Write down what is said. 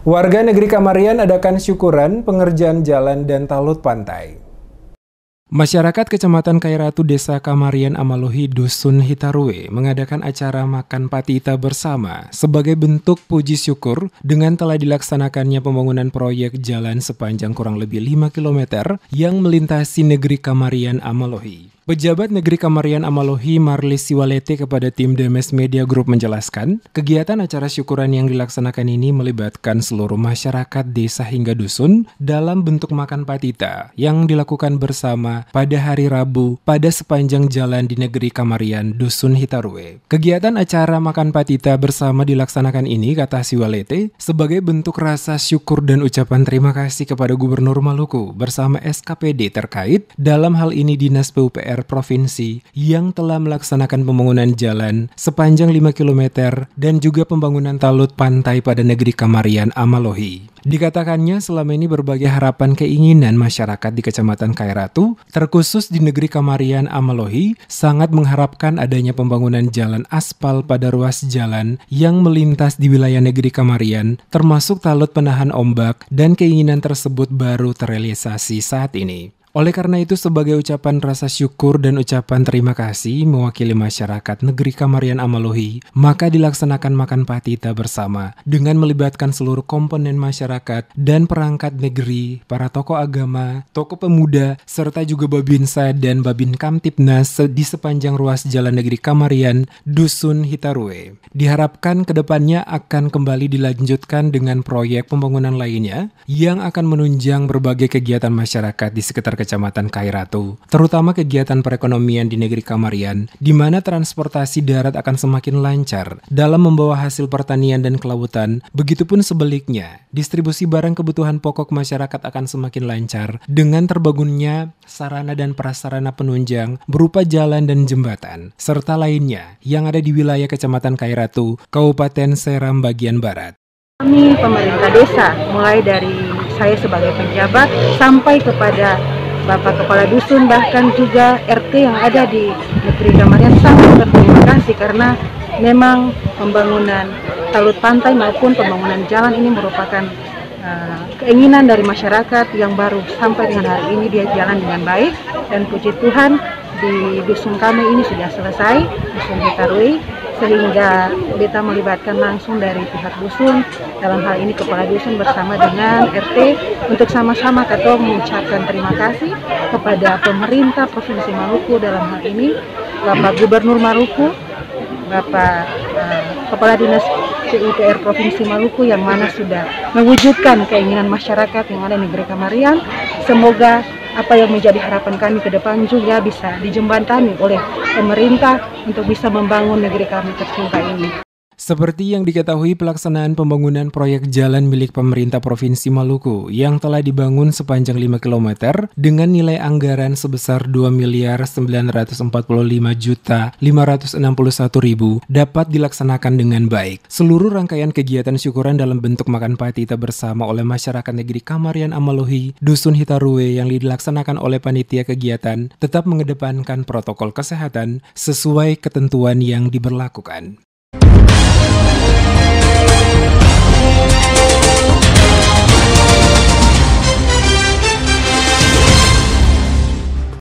Warga negeri Kamarian adakan syukuran pengerjaan jalan dan talut pantai. Masyarakat Kecamatan Kairatu Desa Kamarian Amalohi Dusun Hitarue mengadakan acara makan patita bersama sebagai bentuk puji syukur dengan telah dilaksanakannya pembangunan proyek jalan sepanjang kurang lebih 5 km yang melintasi negeri Kamarian Amalohi. Pejabat Negeri Kamarian Amalohi Marlis Siwalete kepada tim Demes Media Group menjelaskan, kegiatan acara syukuran yang dilaksanakan ini melibatkan seluruh masyarakat desa hingga dusun dalam bentuk makan patita yang dilakukan bersama pada hari Rabu pada sepanjang jalan di Negeri Kamarian, Dusun Hitarwe. Kegiatan acara makan patita bersama dilaksanakan ini, kata Siwalete, sebagai bentuk rasa syukur dan ucapan terima kasih kepada Gubernur Maluku bersama SKPD terkait dalam hal ini Dinas PUPR Provinsi yang telah melaksanakan pembangunan jalan sepanjang 5 km dan juga pembangunan talut pantai pada negeri Kamarian Amalohi. Dikatakannya selama ini berbagai harapan keinginan masyarakat di Kecamatan Kairatu, terkhusus di negeri Kamarian Amalohi, sangat mengharapkan adanya pembangunan jalan aspal pada ruas jalan yang melintas di wilayah negeri Kamarian, termasuk talut penahan ombak dan keinginan tersebut baru terrealisasi saat ini. Oleh karena itu, sebagai ucapan rasa syukur dan ucapan terima kasih mewakili masyarakat negeri Kamarian Amalohi, maka dilaksanakan makan patita bersama dengan melibatkan seluruh komponen masyarakat dan perangkat negeri, para tokoh agama, tokoh pemuda, serta juga Babinsa dan Babin Kamtipnas di sepanjang ruas Jalan Negeri Kamarian, Dusun Hitarue. Diharapkan kedepannya akan kembali dilanjutkan dengan proyek pembangunan lainnya yang akan menunjang berbagai kegiatan masyarakat di sekitar Kecamatan Kairatu, terutama kegiatan perekonomian di negeri Kamarian, di mana transportasi darat akan semakin lancar dalam membawa hasil pertanian dan kelautan, begitupun sebaliknya, distribusi barang kebutuhan pokok masyarakat akan semakin lancar dengan terbangunnya sarana dan prasarana penunjang berupa jalan dan jembatan, serta lainnya yang ada di wilayah Kecamatan Kairatu, Kabupaten Seram bagian Barat. Kami pemerintah desa, mulai dari saya sebagai penjabat sampai kepada Bapak Kepala Dusun bahkan juga RT yang ada di negeri Kamarian sangat berterima kasih karena memang pembangunan talut pantai maupun pembangunan jalan ini merupakan uh, keinginan dari masyarakat yang baru sampai dengan hari ini dia jalan dengan baik dan puji Tuhan di dusun kami ini sudah selesai dusun Hitarui sehingga beta melibatkan langsung dari pihak dusun dalam hal ini kepala dusun bersama dengan RT untuk sama-sama atau mengucapkan terima kasih kepada pemerintah Provinsi Maluku dalam hal ini Bapak Gubernur Maluku Bapak uh, Kepala Dinas PUPR Provinsi Maluku yang mana sudah mewujudkan keinginan masyarakat yang ada di Negeri Kamarian, Semoga apa yang menjadi harapan kami ke depan juga bisa dijembatani oleh pemerintah untuk bisa membangun negeri kami tercinta ini. Seperti yang diketahui pelaksanaan pembangunan proyek jalan milik pemerintah Provinsi Maluku yang telah dibangun sepanjang 5 km dengan nilai anggaran sebesar 2 miliar 945 juta 561 ribu dapat dilaksanakan dengan baik. Seluruh rangkaian kegiatan syukuran dalam bentuk makan patita bersama oleh masyarakat negeri Kamarian Amalohi, Dusun Hitarue yang dilaksanakan oleh panitia kegiatan tetap mengedepankan protokol kesehatan sesuai ketentuan yang diberlakukan.